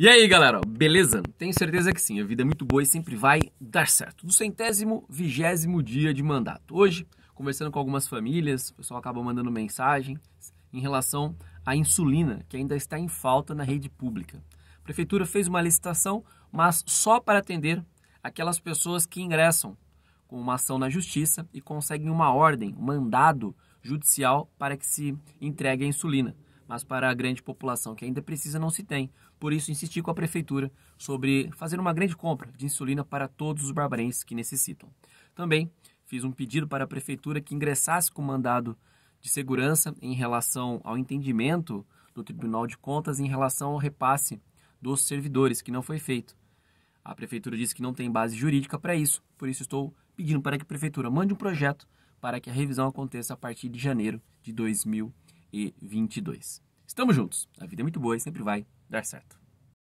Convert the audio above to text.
E aí, galera, beleza? Tenho certeza que sim, a vida é muito boa e sempre vai dar certo. Do centésimo, vigésimo dia de mandato. Hoje, conversando com algumas famílias, o pessoal acaba mandando mensagem em relação à insulina, que ainda está em falta na rede pública. A prefeitura fez uma licitação, mas só para atender aquelas pessoas que ingressam com uma ação na justiça e conseguem uma ordem, um mandado judicial para que se entregue a insulina mas para a grande população que ainda precisa não se tem. Por isso, insisti com a prefeitura sobre fazer uma grande compra de insulina para todos os barbarenses que necessitam. Também fiz um pedido para a prefeitura que ingressasse com mandado de segurança em relação ao entendimento do Tribunal de Contas em relação ao repasse dos servidores, que não foi feito. A prefeitura disse que não tem base jurídica para isso, por isso estou pedindo para que a prefeitura mande um projeto para que a revisão aconteça a partir de janeiro de 2020 e Estamos juntos. A vida é muito boa e sempre vai dar certo.